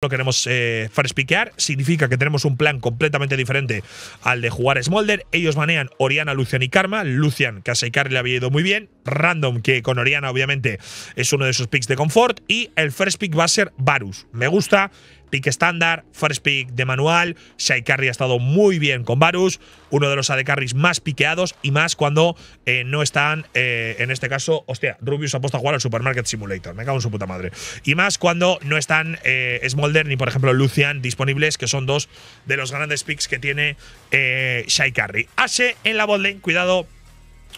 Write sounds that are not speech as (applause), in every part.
lo queremos eh, fresh first significa que tenemos un plan completamente diferente al de jugar Smolder. Ellos manean Oriana, Lucian y Karma. Lucian, que a Seikar le había ido muy bien. Random, que con Oriana obviamente es uno de sus picks de confort. Y el first pick va a ser Varus. Me gusta, pick estándar, first pick de manual. Shai Carry ha estado muy bien con Varus, uno de los AD carries más piqueados y más cuando eh, no están, eh, en este caso, hostia, Rubius ha puesto a jugar al Supermarket Simulator, me cago en su puta madre. Y más cuando no están eh, Smolder ni, por ejemplo, Lucian disponibles, que son dos de los grandes picks que tiene Shai Carry. Ashe en la lane, cuidado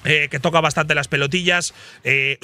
eh, que toca bastante las pelotillas. Eh,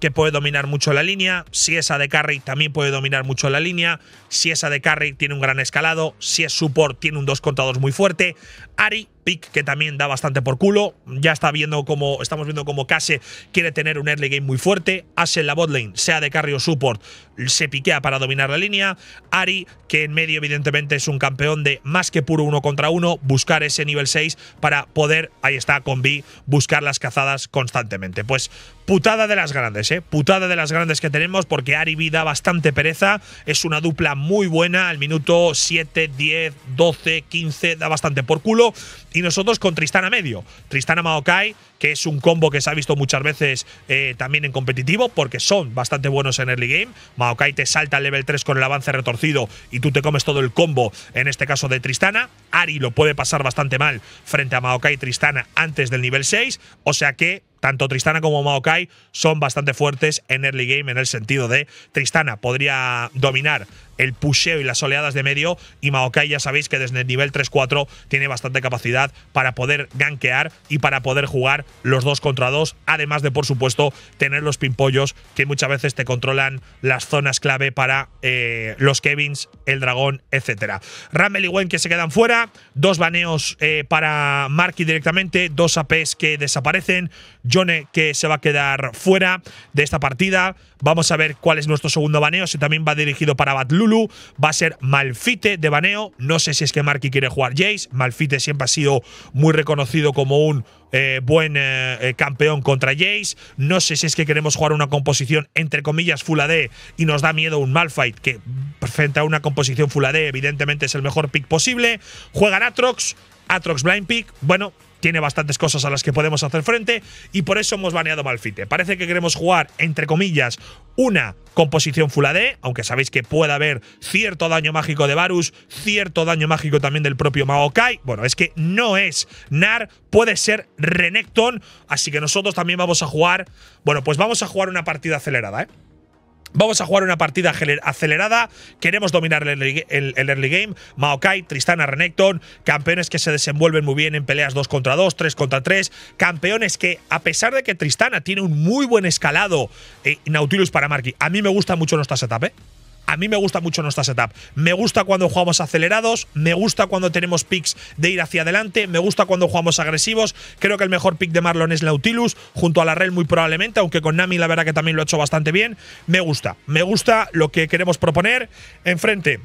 que puede dominar mucho la línea. Si esa de carry también puede dominar mucho la línea. Si esa de carry tiene un gran escalado. Si es support tiene un 2 contra muy fuerte. Ari pick que también da bastante por culo. Ya está viendo como estamos viendo como Kase quiere tener un early game muy fuerte. hace en la botlane, sea de carry o support, se piquea para dominar la línea. Ari, que en medio evidentemente es un campeón de más que puro uno contra uno, buscar ese nivel 6 para poder, ahí está, con B, buscar las cazadas constantemente. Pues putada de las grandes, ¿eh? Putada de las grandes que tenemos porque Ari B da bastante pereza. Es una dupla muy buena al minuto 7, 10, 12, 15, da bastante por culo y nosotros con Tristana medio. Tristana Maokai, que es un combo que se ha visto muchas veces eh, también en competitivo, porque son bastante buenos en early game. Maokai te salta al level 3 con el avance retorcido y tú te comes todo el combo, en este caso de Tristana. Ari lo puede pasar bastante mal frente a Maokai Tristana antes del nivel 6, o sea que tanto Tristana como Maokai son bastante fuertes en early game en el sentido de Tristana podría dominar el pusheo y las oleadas de medio. Y Maokai ya sabéis que desde el nivel 3-4 tiene bastante capacidad para poder gankear y para poder jugar los dos contra dos. Además de, por supuesto, tener los pimpollos que muchas veces te controlan las zonas clave para eh, los Kevins, el dragón, etc. ramel y Gwen que se quedan fuera. Dos baneos eh, para Marky directamente. Dos APs que desaparecen. Jone que se va a quedar fuera de esta partida. Vamos a ver cuál es nuestro segundo baneo, si también va dirigido para Batlulu. Va a ser Malfite de baneo. No sé si es que Marky quiere jugar Jace. Malfite siempre ha sido muy reconocido como un eh, buen eh, eh, campeón contra Jace. No sé si es que queremos jugar una composición entre comillas Full AD y nos da miedo un Malfight que frente a una composición Full AD evidentemente es el mejor pick posible. Juegan Atrox, Atrox Blind Pick. Bueno, tiene bastantes cosas a las que podemos hacer frente y por eso hemos baneado Malfite. Parece que queremos jugar, entre comillas, una composición Full AD, aunque sabéis que puede haber cierto daño mágico de Varus, cierto daño mágico también del propio Maokai. Bueno, es que no es Nar, puede ser Renekton, así que nosotros también vamos a jugar, bueno, pues vamos a jugar una partida acelerada, ¿eh? Vamos a jugar una partida acelerada. Queremos dominar el early, game. Maokai, Tristana, Renekton, campeones que se desenvuelven muy bien en peleas 2 contra 2, 3 contra 3. Campeones que, a pesar de que Tristana tiene un muy buen escalado, eh, Nautilus para Marky, a mí me gusta mucho nuestra setup, ¿eh? A mí me gusta mucho nuestra setup. Me gusta cuando jugamos acelerados, me gusta cuando tenemos picks de ir hacia adelante, me gusta cuando jugamos agresivos. Creo que el mejor pick de Marlon es Nautilus, junto a la Rel muy probablemente, aunque con Nami la verdad que también lo ha hecho bastante bien. Me gusta, me gusta lo que queremos proponer. Enfrente,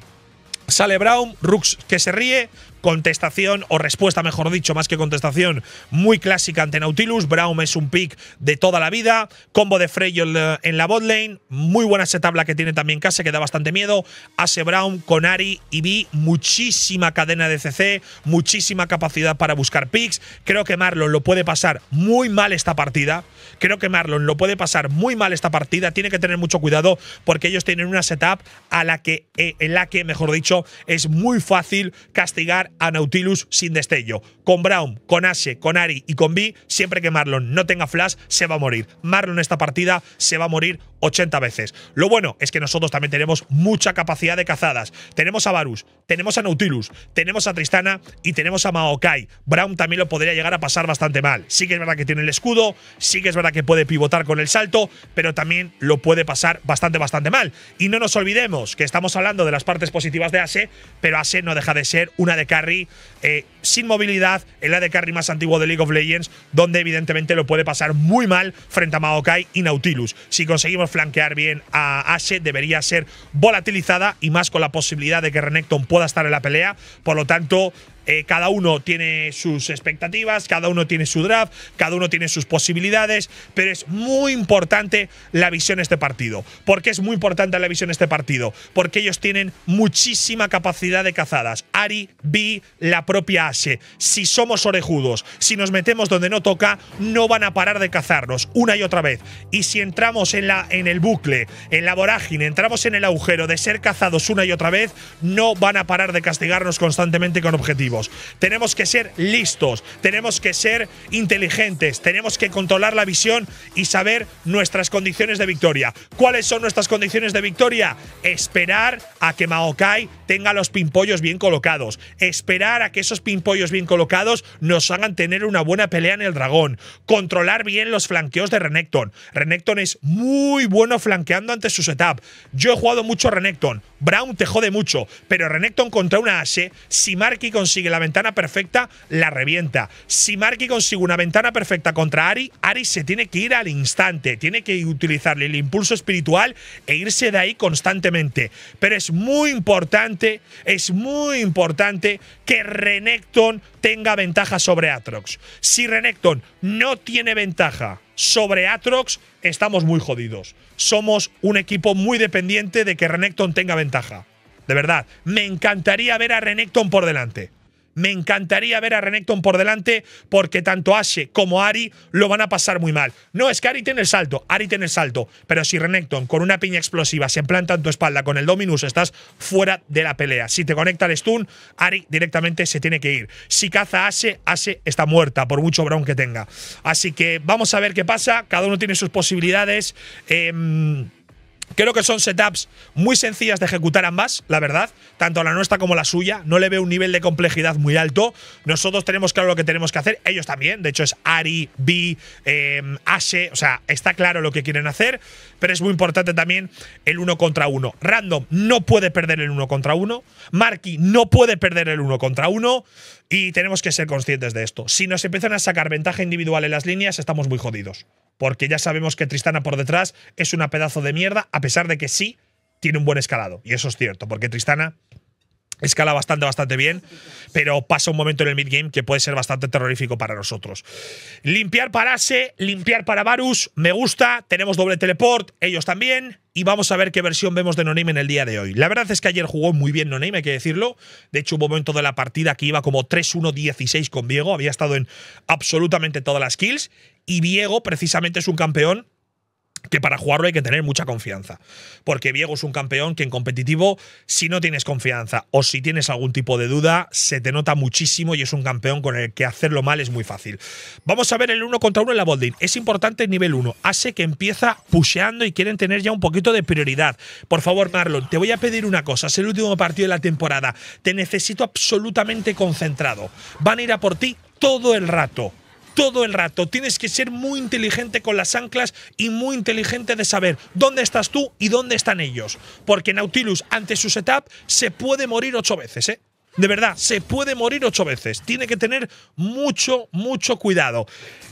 Sale Brown, Rooks que se ríe, contestación o respuesta, mejor dicho, más que contestación, muy clásica ante Nautilus. Brown es un pick de toda la vida. Combo de Frey en la botlane. Muy buena setup la que tiene también Kase, que da bastante miedo. Hace Brown con Ari y Vi. Muchísima cadena de CC, muchísima capacidad para buscar picks. Creo que Marlon lo puede pasar muy mal esta partida. Creo que Marlon lo puede pasar muy mal esta partida. Tiene que tener mucho cuidado porque ellos tienen una setup a la que, eh, en la que, mejor dicho, es muy fácil castigar a Nautilus sin destello. Con Brown, con Ashe, con Ari y con B, siempre que Marlon no tenga flash, se va a morir. Marlon esta partida se va a morir 80 veces. Lo bueno es que nosotros también tenemos mucha capacidad de cazadas. Tenemos a Varus, tenemos a Nautilus, tenemos a Tristana y tenemos a Maokai. Brown también lo podría llegar a pasar bastante mal. Sí que es verdad que tiene el escudo, sí que es verdad que puede pivotar con el salto, pero también lo puede pasar bastante, bastante mal. Y no nos olvidemos que estamos hablando de las partes positivas de Ase, pero Ase no deja de ser una de carry eh, sin movilidad, el de carry más antiguo de League of Legends, donde evidentemente lo puede pasar muy mal frente a Maokai y Nautilus. Si conseguimos flanquear bien a Ashe, debería ser volatilizada y más con la posibilidad de que Renekton pueda estar en la pelea. Por lo tanto, eh, cada uno tiene sus expectativas, cada uno tiene su draft, cada uno tiene sus posibilidades, pero es muy importante la visión de este partido. ¿Por qué es muy importante la visión de este partido? Porque ellos tienen muchísima capacidad de cazadas. Ari, B, la propia Ashe. Si somos orejudos, si nos metemos donde no toca, no van a parar de cazarnos una y otra vez. Y si entramos en, la, en el bucle, en la vorágine, entramos en el agujero de ser cazados una y otra vez, no van a parar de castigarnos constantemente con objetivos tenemos que ser listos, tenemos que ser inteligentes, tenemos que controlar la visión y saber nuestras condiciones de victoria. ¿Cuáles son nuestras condiciones de victoria? Esperar a que Maokai tenga los pimpollos bien colocados, esperar a que esos pimpollos bien colocados nos hagan tener una buena pelea en el dragón, controlar bien los flanqueos de Renekton. Renekton es muy bueno flanqueando ante su setup. Yo he jugado mucho Renekton, Brown te jode mucho, pero Renekton contra una Ashe, si Marky consigue que la ventana perfecta, la revienta. Si Marky consigue una ventana perfecta contra Ari, Ari se tiene que ir al instante, tiene que utilizarle el impulso espiritual e irse de ahí constantemente. Pero es muy importante, es muy importante que Renekton tenga ventaja sobre Atrox. Si Renekton no tiene ventaja sobre Atrox, estamos muy jodidos. Somos un equipo muy dependiente de que Renekton tenga ventaja. De verdad, me encantaría ver a Renekton por delante. Me encantaría ver a Renekton por delante porque tanto Ashe como Ari lo van a pasar muy mal. No, es que Ari tiene el salto, Ari tiene el salto. Pero si Renekton con una piña explosiva se planta en tu espalda con el Dominus, estás fuera de la pelea. Si te conecta el stun, Ari directamente se tiene que ir. Si caza Ashe, Ashe está muerta, por mucho brown que tenga. Así que vamos a ver qué pasa. Cada uno tiene sus posibilidades. Em, Creo que son setups muy sencillas de ejecutar ambas, la verdad, tanto la nuestra como la suya. No le veo un nivel de complejidad muy alto. Nosotros tenemos claro lo que tenemos que hacer, ellos también. De hecho, es Ari, B, em, H o sea, está claro lo que quieren hacer, pero es muy importante también el uno contra uno. Random no puede perder el uno contra uno. Marky no puede perder el uno contra uno. Y tenemos que ser conscientes de esto. Si nos empiezan a sacar ventaja individual en las líneas, estamos muy jodidos. Porque ya sabemos que Tristana por detrás es una pedazo de mierda, a pesar de que sí tiene un buen escalado. Y eso es cierto, porque Tristana escala bastante, bastante bien, pero pasa un momento en el midgame que puede ser bastante terrorífico para nosotros. Limpiar para Ase, limpiar para Varus, me gusta, tenemos doble teleport, ellos también, y vamos a ver qué versión vemos de Noname en el día de hoy. La verdad es que ayer jugó muy bien Noname, hay que decirlo. De hecho, un momento de la partida que iba como 3-1-16 con Diego, había estado en absolutamente todas las kills, y Diego precisamente es un campeón que para jugarlo hay que tener mucha confianza. Porque Viego es un campeón que en competitivo, si no tienes confianza o si tienes algún tipo de duda, se te nota muchísimo y es un campeón con el que hacerlo mal es muy fácil. Vamos a ver el uno contra uno en la bolding. Es importante el nivel 1. Hace que empieza pusheando y quieren tener ya un poquito de prioridad. Por favor, Marlon, te voy a pedir una cosa. Es el último partido de la temporada. Te necesito absolutamente concentrado. Van a ir a por ti todo el rato todo el rato. Tienes que ser muy inteligente con las anclas y muy inteligente de saber dónde estás tú y dónde están ellos. Porque Nautilus, ante su setup, se puede morir ocho veces, ¿eh? De verdad, se puede morir ocho veces. Tiene que tener mucho, mucho cuidado.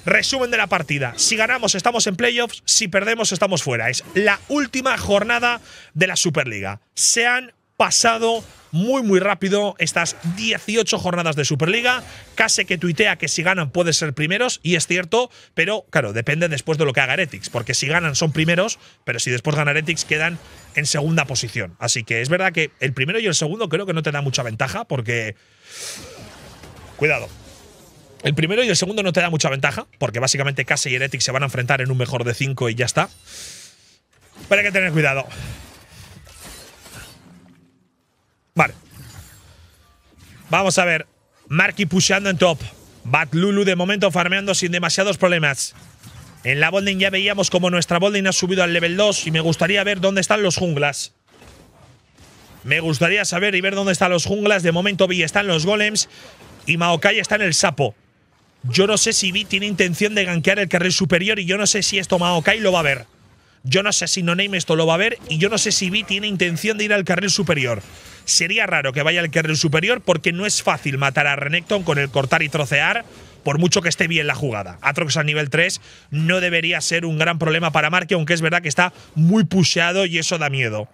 Resumen de la partida. Si ganamos estamos en playoffs, si perdemos estamos fuera. Es la última jornada de la Superliga. Sean pasado muy muy rápido estas 18 jornadas de Superliga. Case que tuitea que si ganan puede ser primeros, y es cierto, pero claro, depende después de lo que haga Heretics, porque si ganan son primeros, pero si después gana Heretics quedan en segunda posición. Así que es verdad que el primero y el segundo creo que no te da mucha ventaja, porque... Cuidado. El primero y el segundo no te da mucha ventaja, porque básicamente Case y Heretics se van a enfrentar en un mejor de 5 y ya está. Pero hay que tener cuidado. Vale. Vamos a ver. Marky pushando en top. Bat Lulu de momento farmeando sin demasiados problemas. En la Bolden ya veíamos como nuestra Bolden ha subido al level 2 y me gustaría ver dónde están los junglas. Me gustaría saber y ver dónde están los junglas. De momento Vi están los golems y Maokai está en el sapo. Yo no sé si Vi tiene intención de ganquear el carril superior y yo no sé si esto Maokai lo va a ver. Yo no sé si No Name esto lo va a ver y yo no sé si Vi tiene intención de ir al carril superior. Sería raro que vaya al carril superior porque no es fácil matar a Renekton con el cortar y trocear, por mucho que esté bien la jugada. Atrox a nivel 3 no debería ser un gran problema para Marque, aunque es verdad que está muy pusheado y eso da miedo.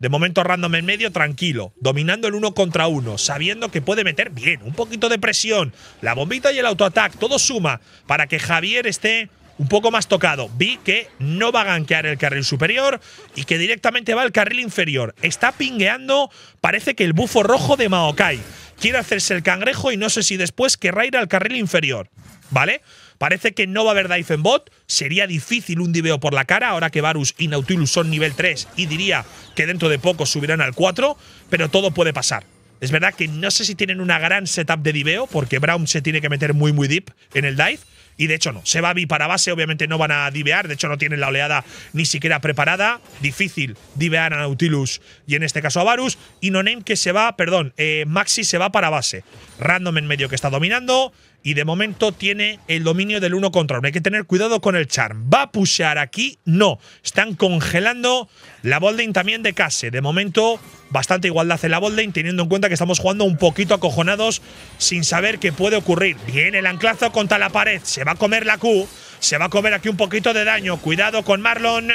De momento random en medio, tranquilo, dominando el uno contra uno, sabiendo que puede meter bien, un poquito de presión, la bombita y el autoatac, todo suma para que Javier esté un poco más tocado. Vi que no va a ganquear el carril superior y que directamente va al carril inferior. Está pingueando, parece que el bufo rojo de Maokai. Quiere hacerse el cangrejo y no sé si después querrá ir al carril inferior. ¿Vale? Parece que no va a haber dive en bot. Sería difícil un diveo por la cara, ahora que Varus y Nautilus son nivel 3 y diría que dentro de poco subirán al 4, pero todo puede pasar. Es verdad que no sé si tienen una gran setup de diveo, porque Brown se tiene que meter muy, muy deep en el dive y de hecho no. Se va a para base, obviamente no van a divear, de hecho no tienen la oleada ni siquiera preparada. Difícil divear a Nautilus y en este caso a Varus. Y Noname que se va, perdón, eh, Maxi se va para base. Random en medio que está dominando y de momento tiene el dominio del 1 contra Hay que tener cuidado con el charm. ¿Va a pushear aquí? No. Están congelando la Bolden también de Case. De momento, bastante igualdad en la Bolden, teniendo en cuenta que estamos jugando un poquito acojonados sin saber qué puede ocurrir. Bien, el anclazo contra la pared. Se va a comer la Q. Se va a comer aquí un poquito de daño. Cuidado con Marlon.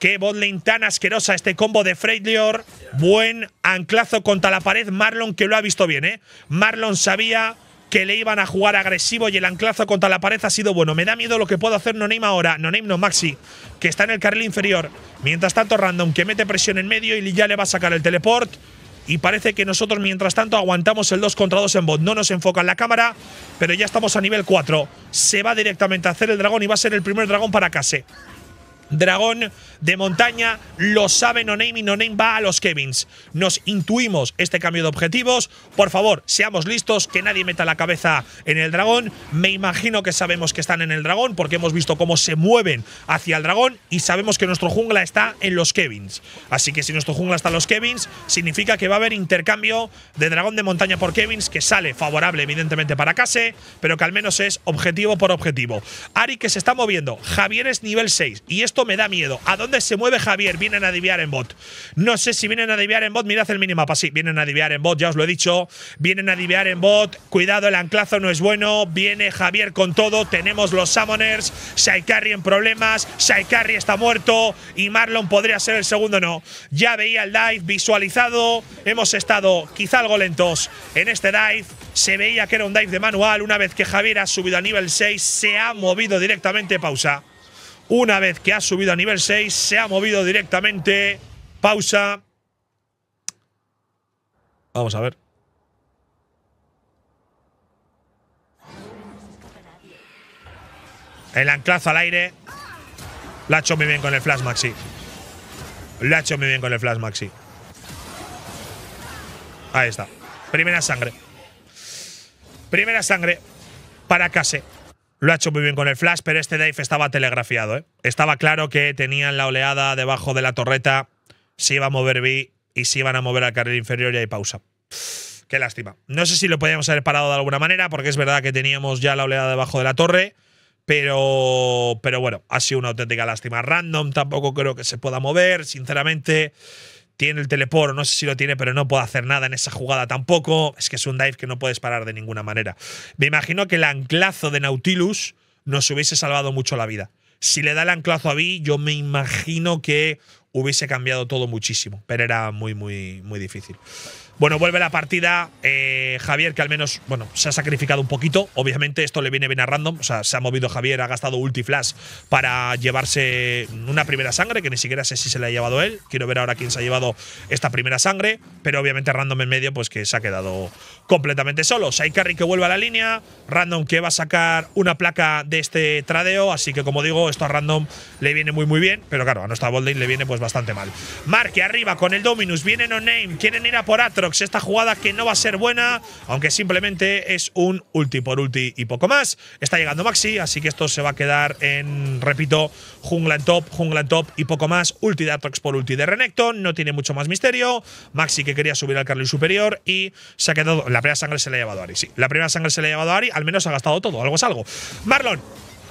Qué botlane tan asquerosa este combo de Freydlior. Buen anclazo contra la pared. Marlon que lo ha visto bien, ¿eh? Marlon sabía que le iban a jugar agresivo y el anclazo contra la pared ha sido bueno. Me da miedo lo que puedo hacer Noname ahora. Noname no Maxi, que está en el carril inferior. Mientras tanto, Random, que mete presión en medio y ya le va a sacar el teleport. Y parece que nosotros, mientras tanto, aguantamos el 2 contra 2 en bot. No nos enfoca en la cámara, pero ya estamos a nivel 4. Se va directamente a hacer el dragón y va a ser el primer dragón para Kase dragón de montaña, lo sabe No y No Name va a los Kevins. Nos intuimos este cambio de objetivos. Por favor, seamos listos, que nadie meta la cabeza en el dragón. Me imagino que sabemos que están en el dragón porque hemos visto cómo se mueven hacia el dragón y sabemos que nuestro jungla está en los Kevins. Así que si nuestro jungla está en los Kevins, significa que va a haber intercambio de dragón de montaña por Kevins que sale favorable evidentemente para Case, pero que al menos es objetivo por objetivo. Ari que se está moviendo, Javier es nivel 6 y esto me da miedo. ¿A dónde se mueve Javier? Vienen a diviar en bot. No sé si vienen a diviar en bot. Mirad el minimapa. Sí, vienen a diviar en bot, ya os lo he dicho. Vienen a diviar en bot. Cuidado, el anclazo no es bueno. Viene Javier con todo. Tenemos los Summoners. Saikari en problemas. Saikari está muerto. Y Marlon podría ser el segundo, no. Ya veía el dive visualizado. Hemos estado quizá algo lentos en este dive. Se veía que era un dive de manual. Una vez que Javier ha subido a nivel 6, se ha movido directamente. Pausa. Una vez que ha subido a nivel 6, se ha movido directamente. Pausa. Vamos a ver. El anclazo al aire. La ha hecho muy bien con el Flash Maxi. La ha hecho muy bien con el Flash Maxi. Ahí está. Primera sangre. Primera sangre para Case. Lo ha hecho muy bien con el flash, pero este dive estaba telegrafiado. ¿eh? Estaba claro que tenían la oleada debajo de la torreta, se iba a mover B y se iban a mover al carril inferior y hay pausa. Qué lástima. No sé si lo podíamos haber parado de alguna manera, porque es verdad que teníamos ya la oleada debajo de la torre, pero, pero bueno, ha sido una auténtica lástima. Random tampoco creo que se pueda mover, sinceramente tiene el teleporo, no sé si lo tiene, pero no puede hacer nada en esa jugada tampoco. Es que es un dive que no puedes parar de ninguna manera. Me imagino que el anclazo de Nautilus nos hubiese salvado mucho la vida. Si le da el anclazo a Vi, yo me imagino que hubiese cambiado todo muchísimo, pero era muy, muy, muy difícil. Bueno, vuelve la partida. Eh, Javier, que al menos, bueno, se ha sacrificado un poquito. Obviamente, esto le viene bien a random. O sea, se ha movido Javier, ha gastado ultiflash para llevarse una primera sangre, que ni siquiera sé si se la ha llevado él. Quiero ver ahora quién se ha llevado esta primera sangre. Pero obviamente, random en medio, pues que se ha quedado completamente solo. carry que vuelve a la línea, Random que va a sacar una placa de este tradeo, así que como digo, esto a Random le viene muy muy bien, pero claro, a nuestra Bolding le viene pues bastante mal. que arriba con el Dominus, viene No Name, quieren ir a por Atrox, esta jugada que no va a ser buena, aunque simplemente es un ulti por ulti y poco más. Está llegando Maxi, así que esto se va a quedar en, repito, jungla en top, jungla en top y poco más, ulti de Atrox por ulti de Renekton, no tiene mucho más misterio, Maxi que quería subir al Carly superior y se ha quedado la primera sangre se la ha llevado Ari, sí. La primera sangre se la ha llevado Ari, al menos ha gastado todo, algo es algo. Marlon,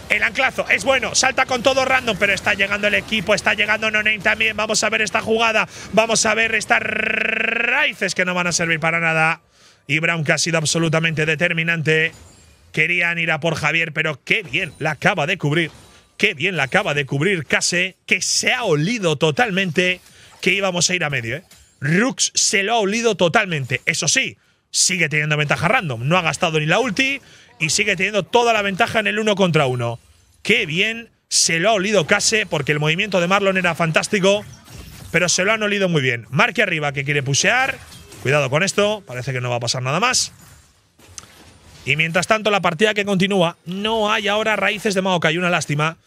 el anclazo es bueno, salta con todo random, pero está llegando el equipo, está llegando No también. Vamos a ver esta jugada, vamos a ver estas raíces que no van a servir para nada. Y Brown, que ha sido absolutamente determinante. Querían ir a por Javier, pero qué bien la acaba de cubrir. Qué bien la acaba de cubrir Case, que se ha olido totalmente que íbamos a ir a medio. ¿eh? Rux se lo ha olido totalmente. Eso sí, sigue teniendo ventaja random. No ha gastado ni la ulti y sigue teniendo toda la ventaja en el uno contra uno. Qué bien se lo ha olido Case porque el movimiento de Marlon era fantástico, pero se lo han olido muy bien. Marque arriba que quiere pusear. Cuidado con esto, parece que no va a pasar nada más. Y mientras tanto, la partida que continúa, no hay ahora raíces de hay una lástima.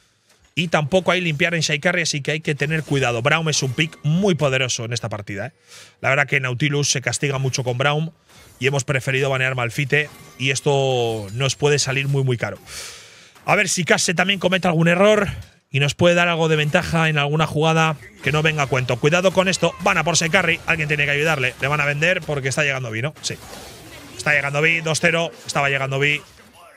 Y tampoco hay limpiar en Shaikari, así que hay que tener cuidado. Braum es un pick muy poderoso en esta partida. ¿eh? La verdad que Nautilus se castiga mucho con Braum y hemos preferido banear Malfite y esto nos puede salir muy muy caro. A ver si Case también comete algún error y nos puede dar algo de ventaja en alguna jugada que no venga a cuento. Cuidado con esto, van a por Secarri, alguien tiene que ayudarle, le van a vender porque está llegando Vi, ¿no? Sí. Está llegando Vi, 2-0, estaba llegando Vi.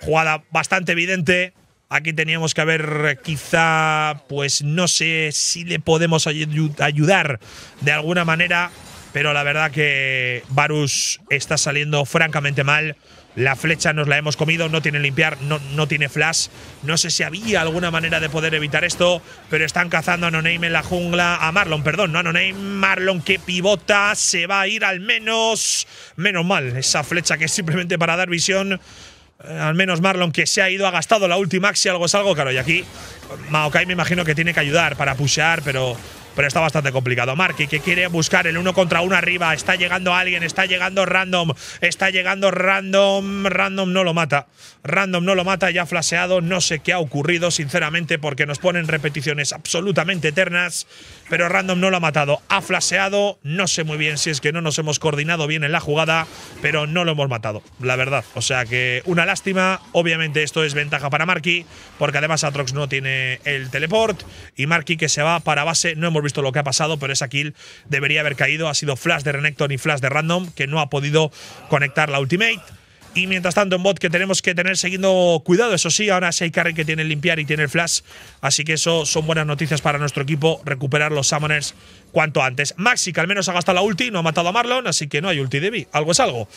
Jugada bastante evidente. Aquí teníamos que haber quizá, pues no sé si le podemos ayudar de alguna manera pero la verdad que Varus está saliendo francamente mal. La flecha nos la hemos comido, no tiene limpiar, no, no tiene flash. No sé si había alguna manera de poder evitar esto, pero están cazando a Name en la jungla. A Marlon, perdón, no a Noname. Marlon que pivota, se va a ir al menos. Menos mal, esa flecha que es simplemente para dar visión. Eh, al menos Marlon que se ha ido, ha gastado la ultimax. si algo es algo, claro. Y aquí Maokai me imagino que tiene que ayudar para pushear, pero pero está bastante complicado. Marky que quiere buscar el uno contra uno arriba, está llegando alguien, está llegando random, está llegando random, random no lo mata. Random no lo mata, ya flaseado, no sé qué ha ocurrido, sinceramente, porque nos ponen repeticiones absolutamente eternas, pero random no lo ha matado. Ha flaseado, no sé muy bien si es que no nos hemos coordinado bien en la jugada, pero no lo hemos matado, la verdad. O sea que una lástima, obviamente esto es ventaja para Marky, porque además Atrox no tiene el teleport, y Marky que se va para base, no hemos visto visto lo que ha pasado, pero esa kill debería haber caído. Ha sido flash de Renekton y flash de Random, que no ha podido conectar la ultimate. Y mientras tanto, en bot que tenemos que tener siguiendo cuidado, eso sí, ahora sí hay Carry que tiene limpiar y tiene el flash, así que eso son buenas noticias para nuestro equipo, recuperar los summoners cuanto antes. Maxi, que al menos ha gastado la ulti, no ha matado a Marlon, así que no hay ulti de Algo es algo.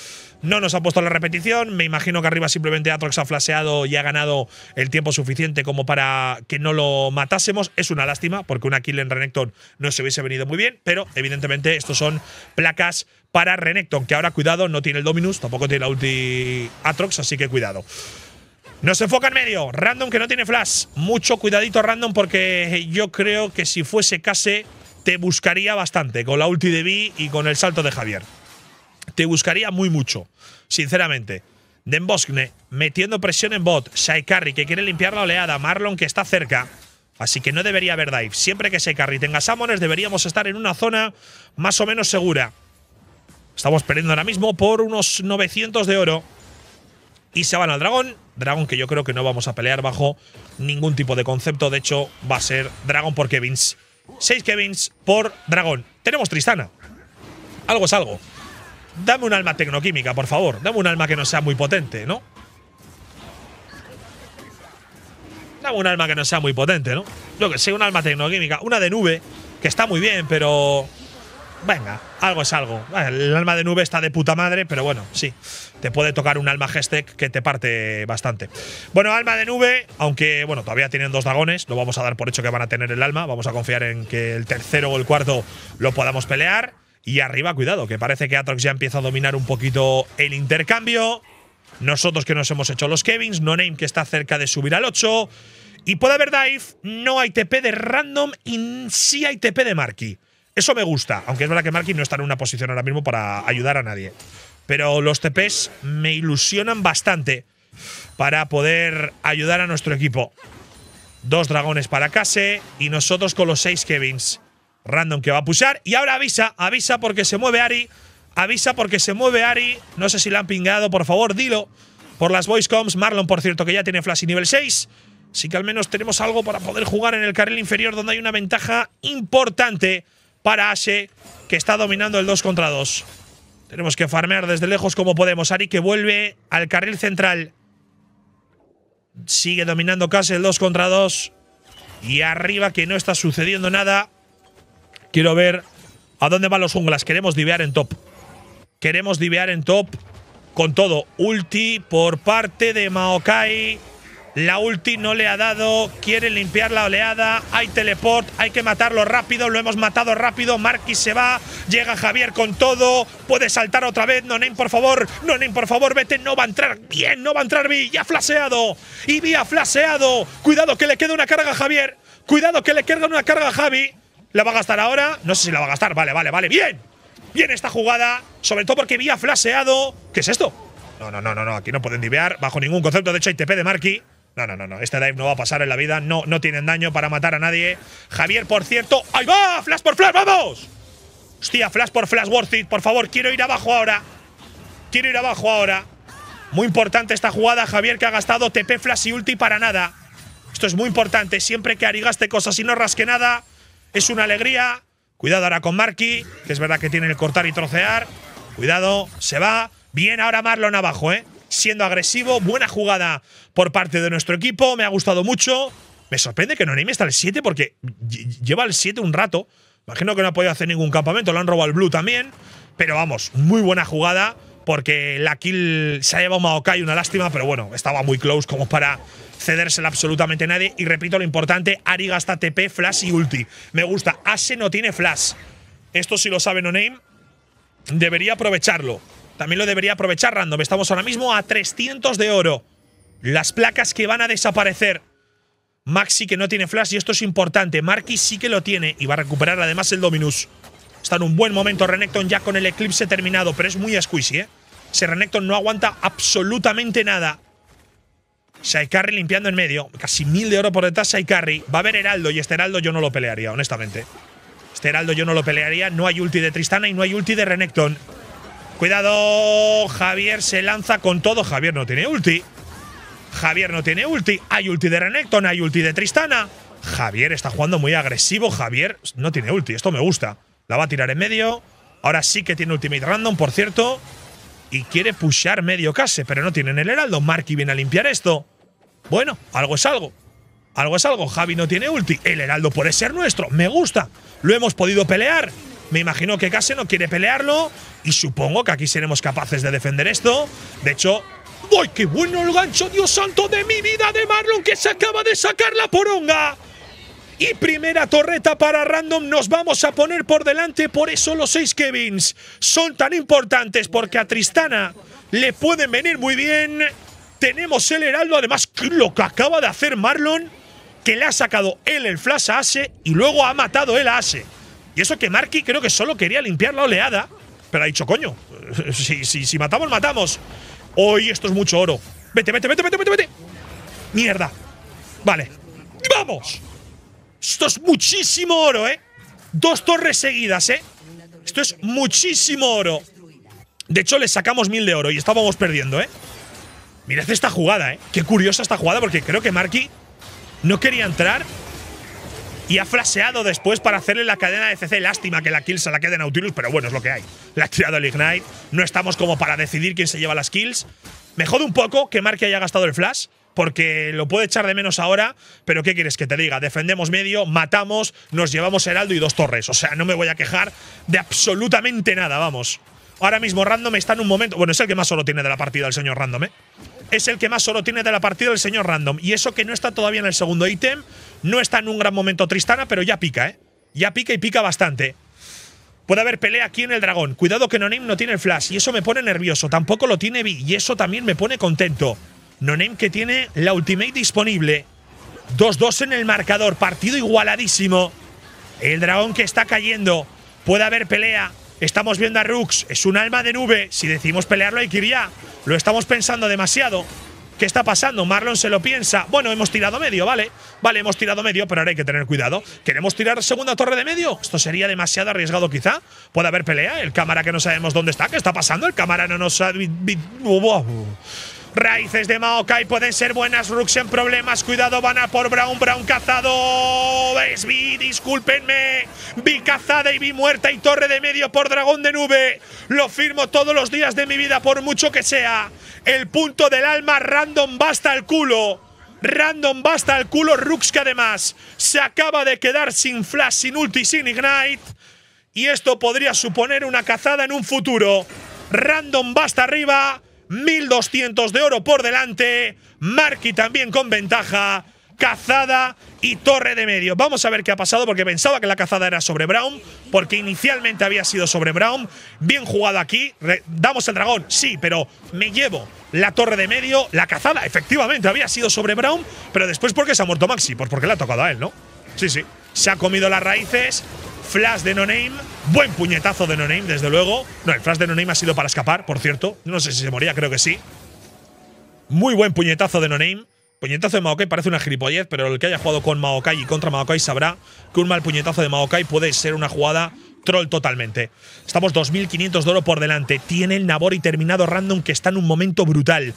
No nos ha puesto la repetición. Me imagino que arriba simplemente Atrox ha flasheado y ha ganado el tiempo suficiente como para que no lo matásemos. Es una lástima, porque una kill en Renekton no se hubiese venido muy bien, pero evidentemente estos son placas para Renekton, que ahora, cuidado, no tiene el Dominus, tampoco tiene la ulti Atrox, así que cuidado. Nos enfoca en medio. Random que no tiene flash. Mucho cuidadito, Random, porque yo creo que si fuese Case, te buscaría bastante con la ulti de y con el salto de Javier. Te buscaría muy mucho, sinceramente. Denboskne metiendo presión en bot. Shaikarri que quiere limpiar la oleada. Marlon que está cerca. Así que no debería haber dive. Siempre que se tenga Samones deberíamos estar en una zona más o menos segura. Estamos perdiendo ahora mismo por unos 900 de oro. Y se van al dragón. Dragón que yo creo que no vamos a pelear bajo ningún tipo de concepto. De hecho, va a ser dragón por Vince 6 Kevins por dragón. Tenemos Tristana. Algo es algo. Dame un alma tecnoquímica, por favor. Dame un alma que no sea muy potente, ¿no? Dame un alma que no sea muy potente, ¿no? Yo que sé, un alma tecnoquímica. Una de nube, que está muy bien, pero venga, algo es algo. El alma de nube está de puta madre, pero bueno, sí. Te puede tocar un alma gestec que te parte bastante. Bueno, alma de nube, aunque bueno, todavía tienen dos dragones, no vamos a dar por hecho que van a tener el alma, vamos a confiar en que el tercero o el cuarto lo podamos pelear. Y arriba, cuidado, que parece que Atrox ya empieza a dominar un poquito el intercambio. Nosotros que nos hemos hecho los Kevins, No Name que está cerca de subir al 8. Y puede haber dive, no hay TP de random y sí hay TP de Marky. Eso me gusta, aunque es verdad que Marky no está en una posición ahora mismo para ayudar a nadie. Pero los TPs me ilusionan bastante para poder ayudar a nuestro equipo. Dos dragones para Case y nosotros con los seis Kevins. Random que va a pushar. Y ahora avisa, avisa porque se mueve Ari. Avisa porque se mueve Ari. No sé si la han pingado, por favor, dilo. Por las voicecoms. Marlon, por cierto, que ya tiene flash y nivel 6. Así que al menos tenemos algo para poder jugar en el carril inferior donde hay una ventaja importante para Ashe, que está dominando el 2 contra 2. Tenemos que farmear desde lejos como podemos. Ari que vuelve al carril central. Sigue dominando casi el 2 contra 2. Y arriba que no está sucediendo nada. Quiero ver a dónde van los junglas. Queremos divear en top. Queremos divear en top con todo. Ulti por parte de Maokai. La ulti no le ha dado. Quieren limpiar la oleada. Hay teleport. Hay que matarlo rápido. Lo hemos matado rápido. Marquis se va. Llega Javier con todo. Puede saltar otra vez. No por favor. No por favor. Vete. No va a entrar. Bien, no va a entrar Vi. Ya flaseado. Y Vi ha flaseado. Cuidado que le queda una carga a Javier. Cuidado que le queda una carga a Javi. ¿La va a gastar ahora? No sé si la va a gastar. Vale, vale, vale. Bien. Bien esta jugada. Sobre todo porque Vi ha flaseado. ¿Qué es esto? No, no, no, no, Aquí no pueden divear bajo ningún concepto. De hecho, hay TP de Marquis. No, no, no, no. Este dive no va a pasar en la vida. No, no tienen daño para matar a nadie. Javier, por cierto. ¡Ahí va! ¡Flash por flash! ¡Vamos! Hostia, flash por flash worth it. Por favor, quiero ir abajo ahora. Quiero ir abajo ahora. Muy importante esta jugada, Javier, que ha gastado TP, flash y ulti para nada. Esto es muy importante. Siempre que arigaste cosas y no rasque nada, es una alegría. Cuidado ahora con Marky, que es verdad que tiene el cortar y trocear. Cuidado, se va. Bien ahora Marlon abajo, ¿eh? siendo agresivo. Buena jugada por parte de nuestro equipo. Me ha gustado mucho. Me sorprende que no anime está el 7 porque lleva el 7 un rato. Imagino que no ha podido hacer ningún campamento. Lo han robado al Blue también. Pero vamos, muy buena jugada porque la kill se ha llevado Maokai, una lástima, pero bueno, estaba muy close como para cedérsela absolutamente a nadie. Y repito lo importante, Ari gasta TP, flash y ulti. Me gusta, Ase no tiene flash. Esto si lo sabe No Name, debería aprovecharlo. También lo debería aprovechar Random. Estamos ahora mismo a 300 de oro. Las placas que van a desaparecer. Maxi que no tiene flash y esto es importante. Marquis sí que lo tiene y va a recuperar además el Dominus. Está en un buen momento Renekton ya con el eclipse terminado, pero es muy squishy, ¿eh? Ese Renekton no aguanta absolutamente nada. Saikarri limpiando en medio. Casi mil de oro por detrás Saikarri. Va a haber Heraldo y este Heraldo yo no lo pelearía, honestamente. Este Heraldo yo no lo pelearía. No hay ulti de Tristana y no hay ulti de Renekton. Cuidado, Javier se lanza con todo. Javier no tiene ulti. Javier no tiene ulti. Hay ulti de Renekton, hay ulti de Tristana. Javier está jugando muy agresivo. Javier no tiene ulti. Esto me gusta. La va a tirar en medio. Ahora sí que tiene ultimate random, por cierto. Y quiere pushar medio case, pero no tienen el heraldo. Marky viene a limpiar esto. Bueno, algo es algo. Algo es algo. Javi no tiene ulti. El heraldo puede ser nuestro. Me gusta. Lo hemos podido pelear. Me imagino que Case no quiere pelearlo y supongo que aquí seremos capaces de defender esto. De hecho, ¡ay, qué bueno el gancho, Dios santo de mi vida de Marlon que se acaba de sacar la poronga! Y primera torreta para Random, nos vamos a poner por delante, por eso los seis Kevins son tan importantes, porque a Tristana le pueden venir muy bien. Tenemos el heraldo, además, lo que acaba de hacer Marlon, que le ha sacado él el flash a y luego ha matado él a Ase. Y eso que Marky creo que solo quería limpiar la oleada. Pero ha dicho, coño, (laughs) si, matamos, matamos. Hoy esto es mucho oro. Vete, vete, vete, vete, vete, vete. Mierda. Vale. ¡Vamos! Esto es muchísimo oro, ¿eh? Dos torres seguidas, ¿eh? Esto es muchísimo oro. De hecho, le sacamos mil de oro y estábamos perdiendo, ¿eh? Mirad esta jugada, ¿eh? Qué curiosa esta jugada porque creo que Marky no quería entrar y ha flasheado después para hacerle la cadena de CC. Lástima que la kill se la quede Nautilus, pero bueno, es lo que hay. Le ha tirado el Ignite. No estamos como para decidir quién se lleva las kills. Me jode un poco que Marque haya gastado el flash. Porque lo puede echar de menos ahora, pero ¿qué quieres que te diga? Defendemos medio, matamos, nos llevamos Heraldo y dos torres. O sea, no me voy a quejar de absolutamente nada, vamos. Ahora mismo Random está en un momento… Bueno, es el que más solo tiene de la partida, el señor Random, ¿eh? es el que más solo tiene de la partida el señor Random. Y eso que no está todavía en el segundo ítem, no está en un gran momento Tristana, pero ya pica, ¿eh? Ya pica y pica bastante. Puede haber pelea aquí en el dragón. Cuidado que Noname no tiene el flash y eso me pone nervioso. Tampoco lo tiene Vi y eso también me pone contento. NoName, que tiene la ultimate disponible. 2-2 en el marcador. Partido igualadísimo. El dragón que está cayendo. Puede haber pelea. Estamos viendo a Rux, es un alma de nube. Si decimos pelearlo hay que ir ya. Lo estamos pensando demasiado. ¿Qué está pasando? Marlon se lo piensa. Bueno, hemos tirado medio, ¿vale? Vale, hemos tirado medio, pero ahora hay que tener cuidado. ¿Queremos tirar segunda torre de medio? Esto sería demasiado arriesgado quizá. Puede haber pelea. El cámara que no sabemos dónde está. ¿Qué está pasando? El cámara no nos ha... Raíces de Maokai pueden ser buenas. en problemas. Cuidado, van a por Brown. Brown cazado. Es Vi, discúlpenme. Vi cazada y Vi muerta y torre de medio por Dragón de Nube. Lo firmo todos los días de mi vida, por mucho que sea. El punto del alma, random basta el culo. Random basta el culo. Rux que además se acaba de quedar sin flash, sin ulti, sin ignite. Y esto podría suponer una cazada en un futuro. Random basta arriba. 1200 de oro por delante. Marky también con ventaja. Cazada y torre de medio. Vamos a ver qué ha pasado porque pensaba que la cazada era sobre Brown, porque inicialmente había sido sobre Brown. Bien jugado aquí. damos el dragón, sí, pero me llevo la torre de medio. La cazada efectivamente había sido sobre Brown, pero después porque se ha muerto Maxi, pues porque le ha tocado a él, ¿no? Sí, sí. Se ha comido las raíces, Flash de No Name. Buen puñetazo de No Name, desde luego. No, el flash de No Name ha sido para escapar, por cierto. No sé si se moría, creo que sí. Muy buen puñetazo de No Name. Puñetazo de Maokai parece una gilipollez, pero el que haya jugado con Maokai y contra Maokai sabrá que un mal puñetazo de Maokai puede ser una jugada troll totalmente. Estamos 2.500 de oro por delante. Tiene el y terminado random que está en un momento brutal.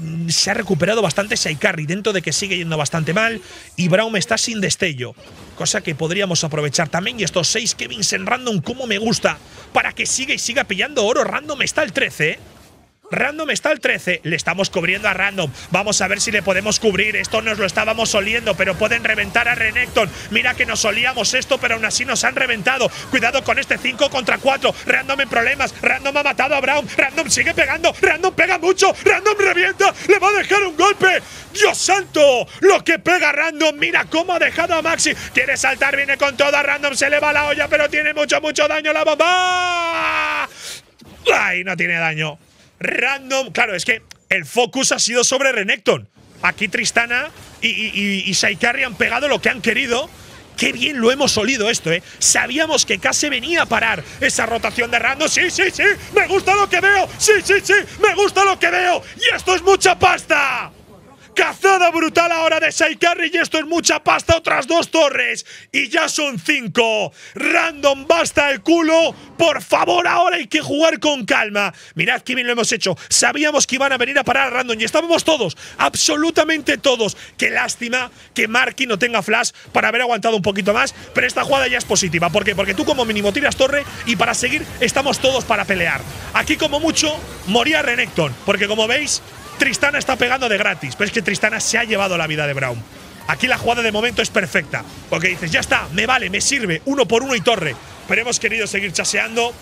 Mm, se ha recuperado bastante Saikari, dentro de que sigue yendo bastante mal. Y Braum está sin destello, cosa que podríamos aprovechar también. Y estos seis Kevins en random, como me gusta, para que siga y siga pillando oro random. Está el 13, Random está al 13. Le estamos cubriendo a Random. Vamos a ver si le podemos cubrir. Esto nos lo estábamos oliendo, pero pueden reventar a Renekton. Mira que nos olíamos esto, pero aún así nos han reventado. Cuidado con este 5 contra 4. Random en problemas. Random ha matado a Brown. Random sigue pegando. Random pega mucho. Random revienta. Le va a dejar un golpe. ¡Dios santo! Lo que pega Random. Mira cómo ha dejado a Maxi. Quiere saltar. Viene con toda. Random se le va la olla, pero tiene mucho, mucho daño la bomba. ¡Ay, no tiene daño! random. Claro, es que el focus ha sido sobre Renekton. Aquí Tristana y, y, han pegado lo que han querido. Qué bien lo hemos olido esto, ¿eh? Sabíamos que casi venía a parar esa rotación de random. ¡Sí, Sí, sí, sí, me gusta lo que veo. Sí, sí, sí, me gusta lo que veo. Y esto es mucha pasta. Cazada brutal ahora de Saikarri y esto es mucha pasta, otras dos torres y ya son cinco. Random, basta el culo, por favor ahora hay que jugar con calma. Mirad que lo hemos hecho, sabíamos que iban a venir a parar a Random y estábamos todos, absolutamente todos. Qué lástima que Marky no tenga flash para haber aguantado un poquito más, pero esta jugada ya es positiva. ¿Por qué? Porque tú como mínimo tiras torre y para seguir estamos todos para pelear. Aquí como mucho moría Renekton, porque como veis Tristana está pegando de gratis, pero es que Tristana se ha llevado la vida de Brown. Aquí la jugada de momento es perfecta, porque dices, ya está, me vale, me sirve, uno por uno y torre. Pero hemos querido seguir chaseando.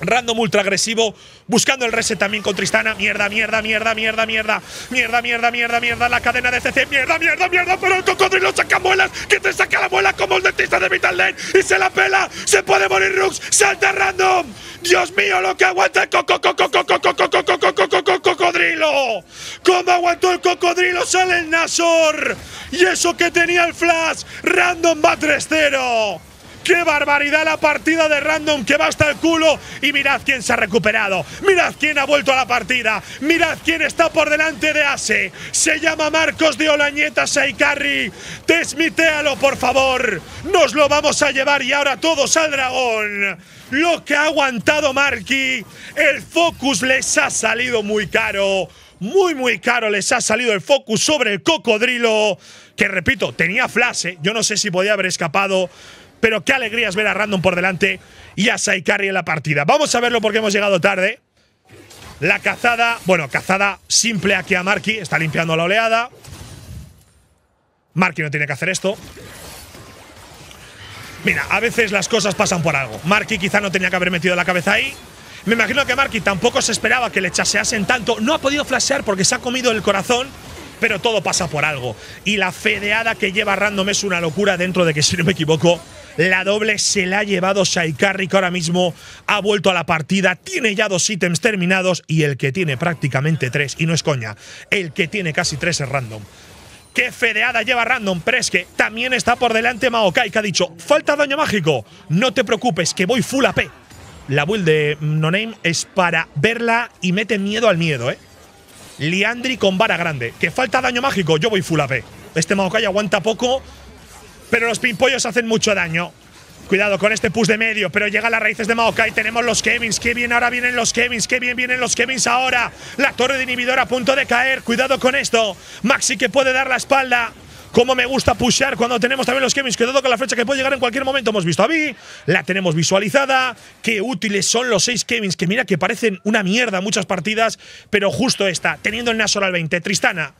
Random ultra agresivo buscando el reset también con Tristana. Mierda, mierda, mierda, mierda, mierda. Mierda, mierda, mierda, mierda. La cadena de CC. Mierda, mierda, mierda. Pero el cocodrilo saca muelas. Que te saca la muela como el dentista de Vital Y se la pela. Se puede morir Rux. Salta random. Dios mío, lo que aguanta el coco, cocodrilo. ¿Cómo aguantó el cocodrilo? Sale el Nasor. Y eso que tenía el flash. Random va 3-0. ¡Qué barbaridad la partida de Random que va hasta el culo! Y mirad quién se ha recuperado. Mirad quién ha vuelto a la partida. Mirad quién está por delante de Ase. Se llama Marcos de Olañeta Saicarri. Desmitealo, por favor. Nos lo vamos a llevar y ahora todos al dragón. Lo que ha aguantado Marky. El focus les ha salido muy caro muy muy caro les ha salido el focus sobre el cocodrilo, que repito, tenía flash, ¿eh? yo no sé si podía haber escapado, pero qué alegría es ver a Random por delante y a Saikari en la partida. Vamos a verlo porque hemos llegado tarde. La cazada, bueno, cazada simple aquí a Marky. Está limpiando la oleada. Marky no tiene que hacer esto. Mira, a veces las cosas pasan por algo. Marky quizá no tenía que haber metido la cabeza ahí. Me imagino que Marky tampoco se esperaba que le chaseasen tanto. No ha podido flashear porque se ha comido el corazón. Pero todo pasa por algo. Y la fedeada que lleva Random es una locura dentro de que, si no me equivoco, la doble se la ha llevado ShaiKarri, que ahora mismo ha vuelto a la partida. Tiene ya dos ítems terminados y el que tiene prácticamente tres, y no es coña, el que tiene casi tres es Random. ¡Qué fedeada lleva Random Presque! También está por delante Maokai, que ha dicho, falta daño mágico. No te preocupes, que voy full AP. La build de No Name es para verla y mete miedo al miedo, ¿eh? Liandri con vara grande. Que falta daño mágico, yo voy full AP. Este Maokai aguanta poco, pero los pimpollos hacen mucho daño. Cuidado con este push de medio, pero llega a las raíces de Maokai. Tenemos los Kevins. Qué bien, ahora vienen los Kevins. Qué bien vienen los Kevins ahora. La torre de inhibidor a punto de caer. Cuidado con esto. Maxi que puede dar la espalda. Como me gusta pushar cuando tenemos también los Kevins. Cuidado con la flecha que puede llegar en cualquier momento. Hemos visto a Vi, la tenemos visualizada. Qué útiles son los seis Kevins, que mira que parecen una mierda muchas partidas, pero justo esta, teniendo el Nasor al 20. Tristana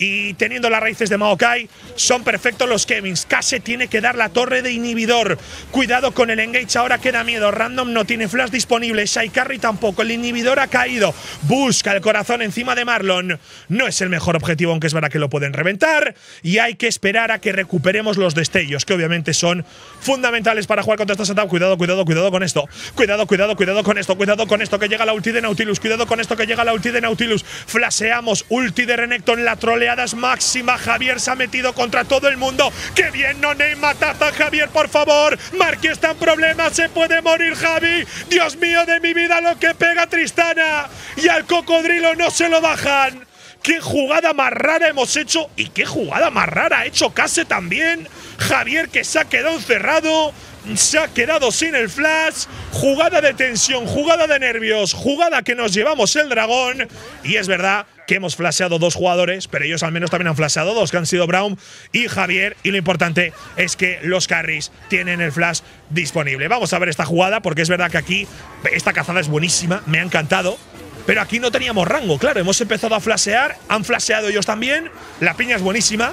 y teniendo las raíces de Maokai, son perfectos los Kevins. casi tiene que dar la torre de inhibidor. Cuidado con el engage, ahora queda miedo. Random no tiene flash disponible, Shaikari tampoco. El inhibidor ha caído. Busca el corazón encima de Marlon. No es el mejor objetivo, aunque es verdad que lo pueden reventar. Y hay que esperar a que recuperemos los destellos, que obviamente son fundamentales para jugar contra esta setup. Cuidado, cuidado, cuidado con esto. Cuidado, cuidado, cuidado con esto. Cuidado con esto, que llega la ulti de Nautilus. Cuidado con esto, que llega la ulti de Nautilus. Flaseamos ulti de Renekton, la trolea máxima. Javier se ha metido contra todo el mundo. ¡Qué bien, no Neymar! Javier, por favor. ¡Marqués está en problemas, se puede morir Javi. Dios mío de mi vida, lo que pega Tristana. Y al cocodrilo no se lo bajan. ¡Qué jugada más rara hemos hecho! ¿Y qué jugada más rara ha hecho Case también? Javier que se ha quedado encerrado se ha quedado sin el flash. Jugada de tensión, jugada de nervios, jugada que nos llevamos el dragón. Y es verdad que hemos flasheado dos jugadores, pero ellos al menos también han flasheado dos, que han sido Brown y Javier. Y lo importante es que los carries tienen el flash disponible. Vamos a ver esta jugada, porque es verdad que aquí esta cazada es buenísima, me ha encantado. Pero aquí no teníamos rango, claro, hemos empezado a flashear, han flasheado ellos también, la piña es buenísima.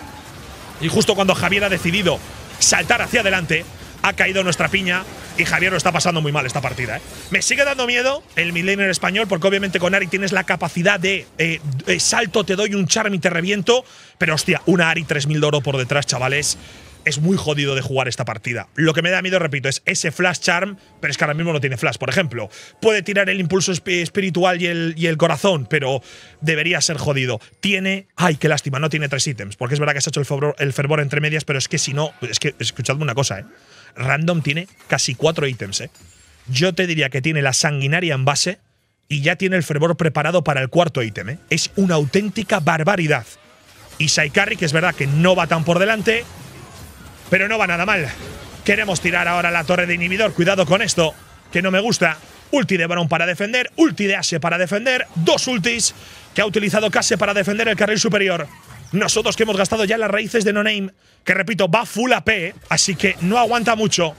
Y justo cuando Javier ha decidido saltar hacia adelante, ha caído nuestra piña y Javier lo está pasando muy mal esta partida. ¿eh? Me sigue dando miedo el midlaner español porque obviamente con Ari tienes la capacidad de eh, eh, salto, te doy un charm y te reviento, pero hostia, una Ari 3000 de oro por detrás, chavales. Es muy jodido de jugar esta partida. Lo que me da miedo, repito, es ese flash charm, pero es que ahora mismo no tiene flash, por ejemplo. Puede tirar el impulso espiritual y el, corazón, pero debería ser jodido. Tiene… ¡Ay, qué lástima! No tiene tres ítems, porque es verdad que se ha hecho el fervor, el fervor entre medias, pero es que si no… Es que, escuchadme una cosa, ¿eh? Random tiene casi cuatro ítems, ¿eh? Yo te diría que tiene la sanguinaria en base y ya tiene el fervor preparado para el cuarto ítem, ¿eh? Es una auténtica barbaridad. Y Saikari, que es verdad que no va tan por delante, pero no va nada mal. Queremos tirar ahora la torre de inhibidor. Cuidado con esto, que no me gusta. Ulti de Barón para defender, ulti de Ashe para defender, dos ultis que ha utilizado Kase para defender el carril superior. Nosotros que hemos gastado ya las raíces de No Name, que repito, va full AP, así que no aguanta mucho.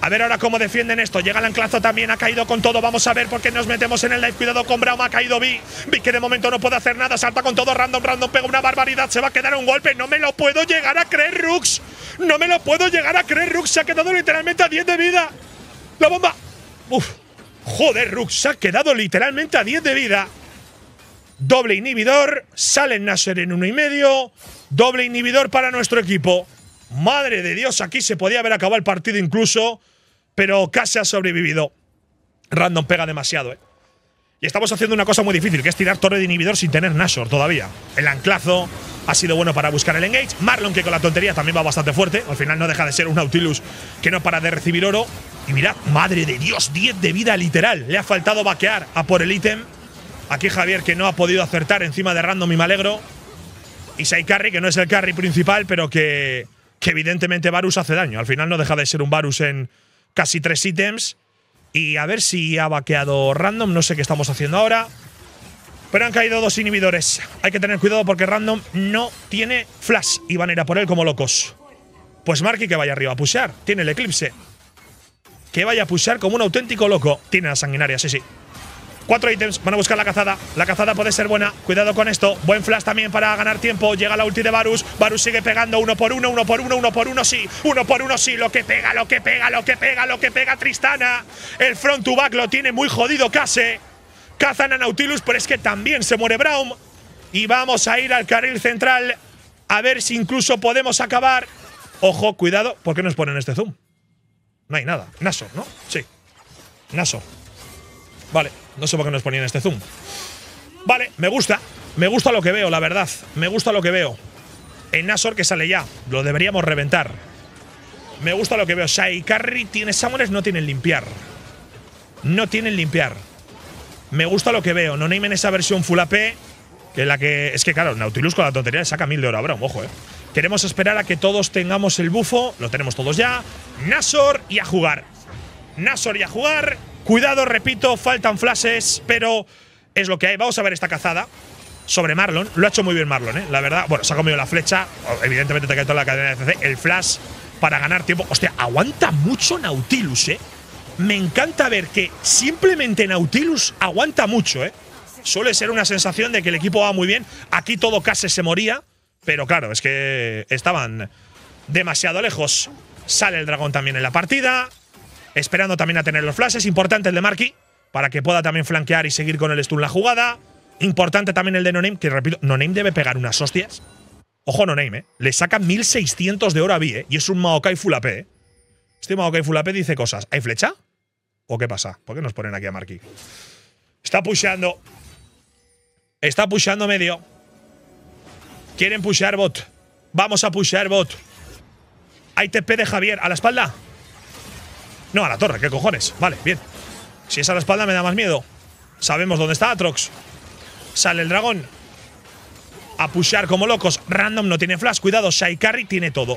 A ver ahora cómo defienden esto. Llega el anclazo también, ha caído con todo. Vamos a ver por qué nos metemos en el live. Cuidado con Braum, ha caído Vi. Vi que de momento no puede hacer nada. Salta con todo, random, random, pega una barbaridad. Se va a quedar un golpe. No me lo puedo llegar a creer, Rux. No me lo puedo llegar a creer, Rux. Se ha quedado literalmente a 10 de vida. La bomba. Uf. Joder, Rux, se ha quedado literalmente a 10 de vida doble inhibidor, sale Nasser en uno y medio, doble inhibidor para nuestro equipo. Madre de Dios, aquí se podía haber acabado el partido incluso, pero casi ha sobrevivido. Random pega demasiado, ¿eh? Y estamos haciendo una cosa muy difícil, que es tirar torre de inhibidor sin tener Nashor todavía. El anclazo ha sido bueno para buscar el engage. Marlon, que con la tontería también va bastante fuerte. Al final no deja de ser un Nautilus que no para de recibir oro. Y mirad, madre de Dios, 10 de vida literal. Le ha faltado vaquear a por el ítem. Aquí Javier que no ha podido acertar encima de Random y me alegro. Y Carry que no es el carry principal, pero que, evidentemente Varus hace daño. Al final no deja de ser un Varus en casi tres ítems. Y a ver si ha vaqueado Random, no sé qué estamos haciendo ahora. Pero han caído dos inhibidores. Hay que tener cuidado porque Random no tiene flash y van a ir a por él como locos. Pues Marky que vaya arriba a pushear. Tiene el eclipse. Que vaya a pushear como un auténtico loco. Tiene la sanguinaria, sí, sí. Cuatro ítems, van a buscar la cazada. La cazada puede ser buena. Cuidado con esto. Buen flash también para ganar tiempo. Llega la ulti de Varus. Varus sigue pegando uno por uno, uno por uno, uno por uno, sí. Uno por uno, sí. Lo que pega, lo que pega, lo que pega, lo que pega Tristana. El front to back lo tiene muy jodido Case. Cazan a Nautilus, pero es que también se muere brown Y vamos a ir al carril central a ver si incluso podemos acabar. Ojo, cuidado, ¿por qué nos ponen este zoom? No hay nada. Naso, ¿no? Sí. Naso. Vale, no sé por qué nos ponían este zoom. Vale, me gusta. Me gusta lo que veo, la verdad. Me gusta lo que veo. En Nasor que sale ya. Lo deberíamos reventar. Me gusta lo que veo. Shai Carry tiene Samuels, no tienen limpiar. No tienen limpiar. Me gusta lo que veo. No en esa versión Full AP. Que la que. Es que claro, Nautilus con la tontería le saca mil de oro ahora, ojo, eh. Queremos esperar a que todos tengamos el bufo. Lo tenemos todos ya. Nasor y a jugar. Nasor a jugar. Cuidado, repito, faltan flashes, pero es lo que hay. Vamos a ver esta cazada sobre Marlon. Lo ha hecho muy bien Marlon, ¿eh? La verdad. Bueno, se ha comido la flecha. Evidentemente te ha la cadena de CC. El flash para ganar tiempo. Hostia, aguanta mucho Nautilus, ¿eh? Me encanta ver que simplemente Nautilus aguanta mucho, ¿eh? Suele ser una sensación de que el equipo va muy bien. Aquí todo casi se moría. Pero claro, es que estaban demasiado lejos. Sale el dragón también en la partida esperando también a tener los flashes. Importante el de Marky, para que pueda también flanquear y seguir con el stun la jugada. Importante también el de Noname, que repito, Noname debe pegar unas hostias. Ojo Noname, ¿eh? Le saca 1600 de oro a B, ¿eh? Y es un Maokai Full AP, eh. Este Maokai Full AP dice cosas. ¿Hay flecha? ¿O qué pasa? ¿Por qué nos ponen aquí a Marky? Está pusheando. Está pusheando medio. Quieren pushear bot. Vamos a pushear bot. Hay TP de Javier. A la espalda. No, a la torre, qué cojones. Vale, bien. Si es a la espalda me da más miedo. Sabemos dónde está Atrox. Sale el dragón. A pushar como locos. Random no tiene flash. Cuidado, Shaikari tiene todo.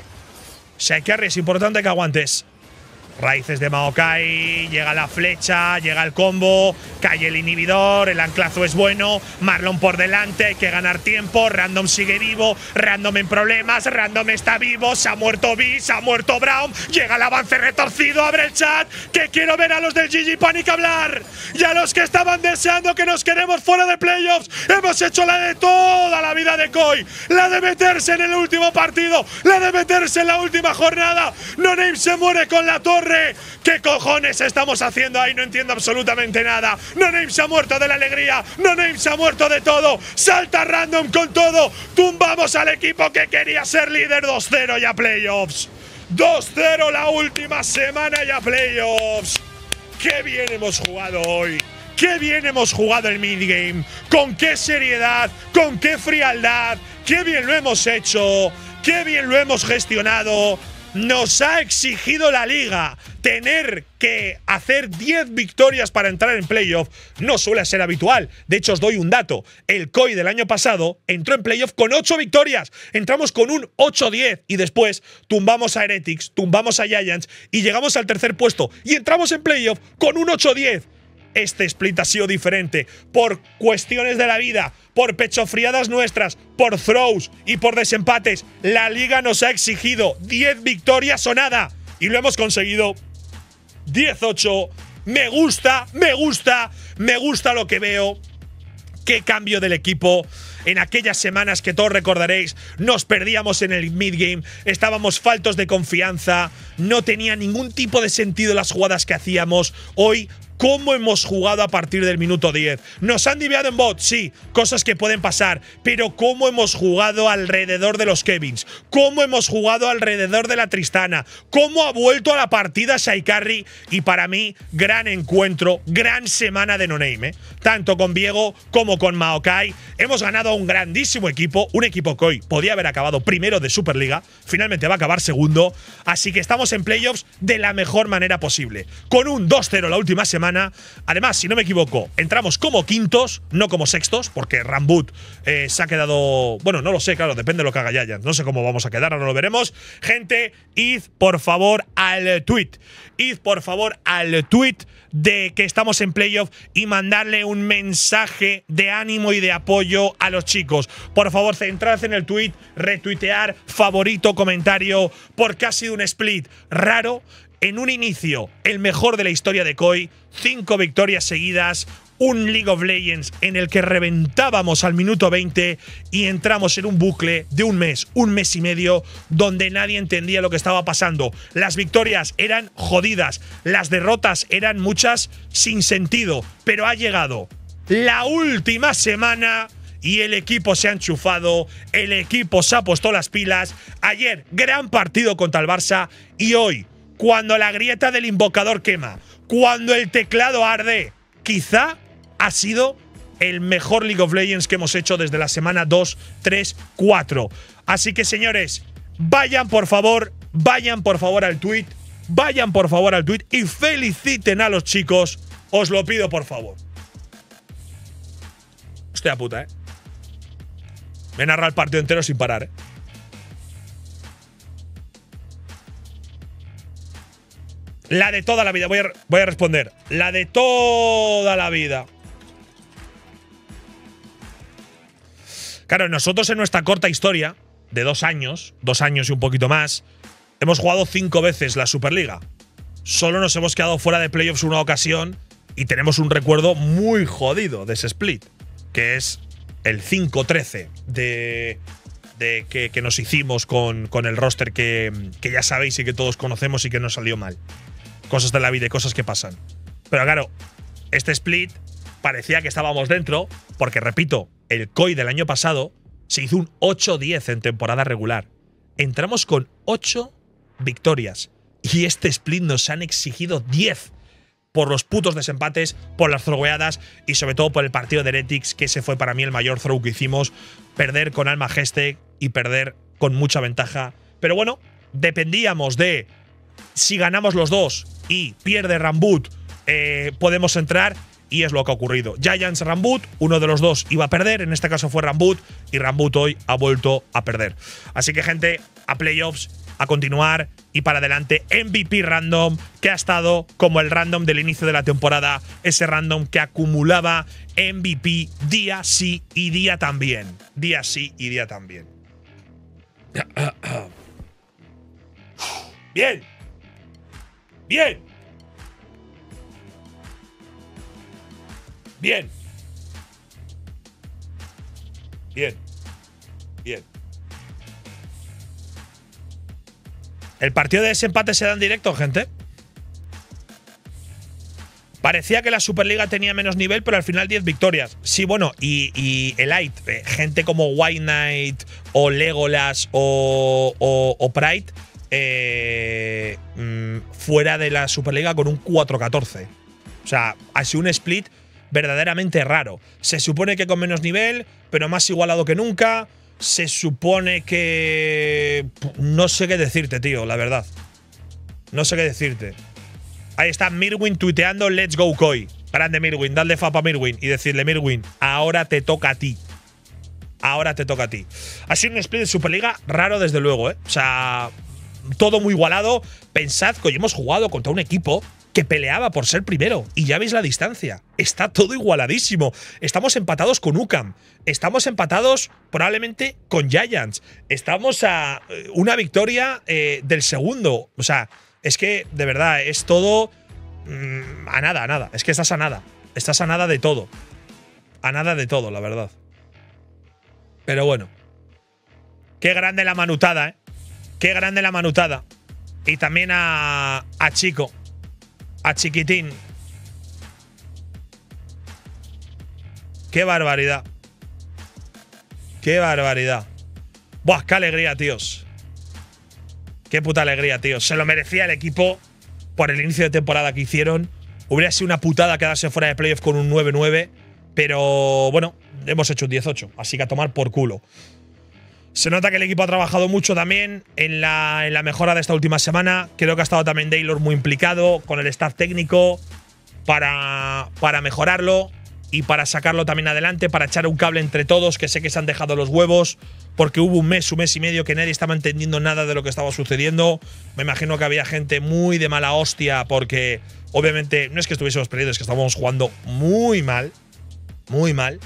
Shaikari es importante que aguantes. Raíces de Maokai, llega la flecha, llega el combo, cae el inhibidor, el anclazo es bueno, Marlon por delante, hay que ganar tiempo, Random sigue vivo, Random en problemas, Random está vivo, se ha muerto B, se ha muerto Brown, llega el avance retorcido, abre el chat, que quiero ver a los del GG Panic hablar y a los que estaban deseando que nos queremos fuera de playoffs, hemos hecho la de toda la vida de Koi, la de meterse en el último partido, la de meterse en la última jornada, No Name se muere con la torre ¿Qué cojones estamos haciendo ahí? No entiendo absolutamente nada. No ha muerto de la alegría. No ha muerto de todo. Salta random con todo. Tumbamos al equipo que quería ser líder 2-0 ya playoffs. 2-0 la última semana ya playoffs. Qué bien hemos jugado hoy. Qué bien hemos jugado el midgame. Con qué seriedad, con qué frialdad. Qué bien lo hemos hecho. Qué bien lo hemos gestionado nos ha exigido la liga tener que hacer 10 victorias para entrar en playoff no suele ser habitual. De hecho, os doy un dato. El COI del año pasado entró en playoff con 8 victorias. Entramos con un 8-10 y después tumbamos a Heretics, tumbamos a Giants y llegamos al tercer puesto y entramos en playoff con un 8-10 este split ha sido diferente. Por cuestiones de la vida, por pechofriadas nuestras, por throws y por desempates, la liga nos ha exigido 10 victorias o nada. Y lo hemos conseguido. 18. Me gusta, me gusta, me gusta lo que veo. Qué cambio del equipo en aquellas semanas que todos recordaréis, nos perdíamos en el midgame, estábamos faltos de confianza, no tenía ningún tipo de sentido las jugadas que hacíamos. Hoy cómo hemos jugado a partir del minuto 10. Nos han diviado en bot, sí, cosas que pueden pasar, pero cómo hemos jugado alrededor de los Kevins, cómo hemos jugado alrededor de la Tristana, cómo ha vuelto a la partida Saikari y para mí, gran encuentro, gran semana de No Name, ¿eh? tanto con Diego como con Maokai. Hemos ganado a un grandísimo equipo, un equipo que hoy podía haber acabado primero de Superliga, finalmente va a acabar segundo, así que estamos en playoffs de la mejor manera posible. Con un 2-0 la última semana Además, si no me equivoco, entramos como quintos, no como sextos, porque Rambut eh, se ha quedado. Bueno, no lo sé, claro, depende de lo que haga Yaya. No sé cómo vamos a quedar, no lo veremos. Gente, id por favor al tweet. Id por favor al tweet de que estamos en playoff y mandarle un mensaje de ánimo y de apoyo a los chicos. Por favor, centrarse en el tweet, retuitear, favorito, comentario, porque ha sido un split raro en un inicio el mejor de la historia de Koi, cinco victorias seguidas, un League of Legends en el que reventábamos al minuto 20 y entramos en un bucle de un mes, un mes y medio, donde nadie entendía lo que estaba pasando. Las victorias eran jodidas, las derrotas eran muchas sin sentido, pero ha llegado la última semana y el equipo se ha enchufado, el equipo se ha puesto las pilas. Ayer, gran partido contra el Barça y hoy cuando la grieta del invocador quema, cuando el teclado arde. Quizá ha sido el mejor League of Legends que hemos hecho desde la semana 2, 3, 4. Así que señores, vayan por favor, vayan por favor al tweet, vayan por favor al tweet y feliciten a los chicos. Os lo pido por favor. Hostia puta, ¿eh? Me narra el partido entero sin parar, ¿eh? La de toda la vida. Voy a, responder. La de toda la vida. Claro, nosotros en nuestra corta historia de dos años, dos años y un poquito más, hemos jugado cinco veces la Superliga. Solo nos hemos quedado fuera de playoffs una ocasión y tenemos un recuerdo muy jodido de ese split, que es el 5-13 de, que, nos hicimos con, el roster que, que ya sabéis y que todos conocemos y que no salió mal cosas de la vida y cosas que pasan. Pero claro, este split parecía que estábamos dentro, porque repito, el COI del año pasado se hizo un 8-10 en temporada regular. Entramos con 8 victorias y este split nos han exigido 10 por los putos desempates, por las throweadas y sobre todo por el partido de Heretics, que ese fue para mí el mayor throw que hicimos. Perder con Alma Geste y perder con mucha ventaja. Pero bueno, dependíamos de si ganamos los dos, y pierde Rambut, eh, podemos entrar y es lo que ha ocurrido. Giants Rambut, uno de los dos iba a perder, en este caso fue Rambut y Rambut hoy ha vuelto a perder. Así que gente, a playoffs, a continuar y para adelante MVP random que ha estado como el random del inicio de la temporada, ese random que acumulaba MVP día sí y día también, día sí y día también. (coughs) Bien. Bien. Bien. Bien. Bien. El partido de desempate se da en directo, gente. Parecía que la Superliga tenía menos nivel, pero al final 10 victorias. Sí, bueno, y, el Light, eh, gente como White Knight o Legolas o, o Pride eh, mm, fuera de la Superliga con un 4-14. O sea, ha sido un split verdaderamente raro. Se supone que con menos nivel, pero más igualado que nunca. Se supone que... No sé qué decirte, tío, la verdad. No sé qué decirte. Ahí está Mirwin tuiteando Let's Go Koi. Grande Mirwin, dale fapa a Mirwin y decirle Mirwin, ahora te toca a ti. Ahora te toca a ti. Ha sido un split de Superliga raro desde luego, ¿eh? O sea, todo muy igualado. Pensad que hoy hemos jugado contra un equipo que peleaba por ser primero. Y ya veis la distancia. Está todo igualadísimo. Estamos empatados con UCAM. Estamos empatados probablemente con Giants. Estamos a eh, una victoria eh, del segundo. O sea, es que de verdad es todo mm, a nada, a nada. Es que estás a nada. Estás a nada de todo. A nada de todo, la verdad. Pero bueno. Qué grande la manutada, ¿eh? Qué grande la manutada. Y también a, Chico, a Chiquitín. Qué barbaridad. Qué barbaridad. Buah, qué alegría, tíos. Qué puta alegría, tíos. Se lo merecía el equipo por el inicio de temporada que hicieron. Hubiera sido una putada quedarse fuera de playoff con un 9-9, pero bueno, hemos hecho un 18, así que a tomar por culo. Se nota que el equipo ha trabajado mucho también en la, mejora de esta última semana. Creo que ha estado también Taylor muy implicado con el staff técnico para, para mejorarlo y para sacarlo también adelante, para echar un cable entre todos, que sé que se han dejado los huevos, porque hubo un mes, un mes y medio que nadie estaba entendiendo nada de lo que estaba sucediendo. Me imagino que había gente muy de mala hostia, porque obviamente no es que estuviésemos perdidos, es que estábamos jugando muy mal, muy mal,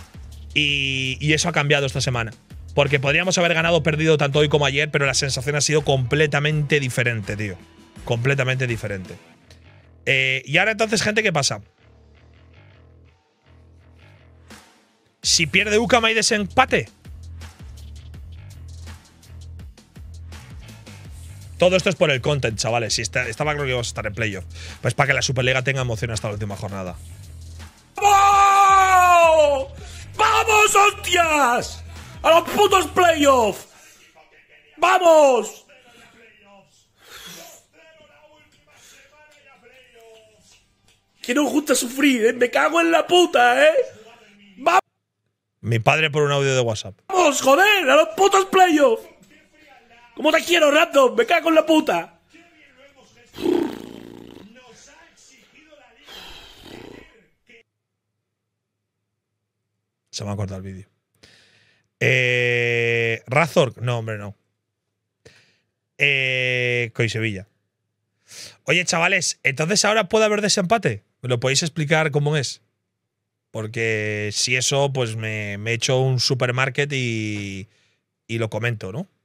y eso ha cambiado esta semana. Porque podríamos haber ganado o perdido tanto hoy como ayer, pero la sensación ha sido completamente diferente, tío. Completamente diferente. Eh, y ahora entonces, gente, ¿qué pasa? Si pierde UCAM y desempate. Todo esto es por el content, chavales. Si estaba creo que íbamos a estar en playoff. Pues para que la Superliga tenga emoción hasta la última jornada. ¡Vamos! ¡Vamos, hostias! a los putos playoffs. ¡Vamos! Que no gusta sufrir, eh. Me cago en la puta, ¿eh? ¡Vamos! Mi padre por un audio de WhatsApp. ¡Vamos, joder! ¡A los putos playoffs! ¿Cómo te quiero, Random? ¡Me cago en la puta! Se me ha cortado el vídeo. Eh, no, hombre, no. Eh, Sevilla. Oye, chavales, entonces ahora puede haber desempate. ¿Me lo podéis explicar cómo es? Porque si eso, pues me, me echo un supermarket y, y lo comento, ¿no?